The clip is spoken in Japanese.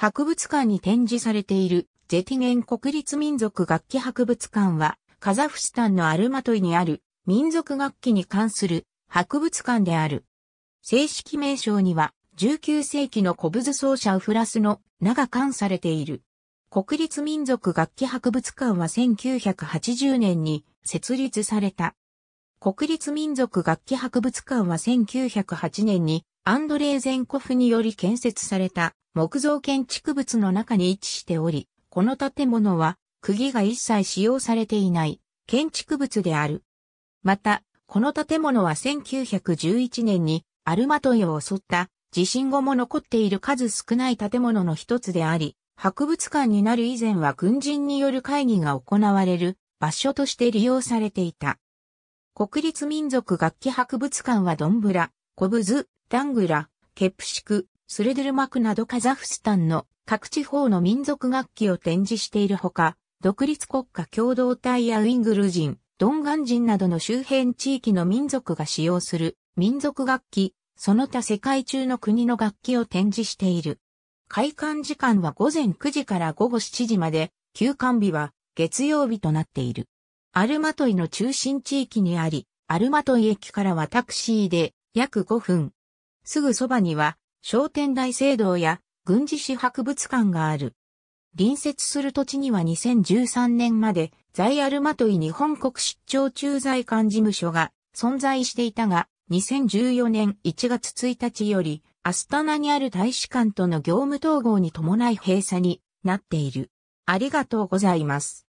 博物館に展示されているゼティゲン国立民族楽器博物館はカザフスタンのアルマトイにある民族楽器に関する博物館である。正式名称には19世紀の古物奏者ウフラスの名が冠されている。国立民族楽器博物館は1980年に設立された。国立民族楽器博物館は1908年にアンドレイ・ゼンコフにより建設された木造建築物の中に位置しており、この建物は、釘が一切使用されていない建築物である。また、この建物は1911年にアルマトイを襲った地震後も残っている数少ない建物の一つであり、博物館になる以前は軍人による会議が行われる場所として利用されていた。国立民族楽器博物館はドンブラ、コブズ、ダングラ、ケプシク、スレデルマクなどカザフスタンの各地方の民族楽器を展示しているほか、独立国家共同体やウイングル人、ドンガン人などの周辺地域の民族が使用する民族楽器、その他世界中の国の楽器を展示している。開館時間は午前9時から午後7時まで、休館日は月曜日となっている。アルマトイの中心地域にあり、アルマトイ駅からはタクシーで約5分。すぐそばには商店大聖堂や軍事史博物館がある。隣接する土地には2013年まで在アルマトイ日本国出張駐在館事務所が存在していたが、2014年1月1日よりアスタナにある大使館との業務統合に伴い閉鎖になっている。ありがとうございます。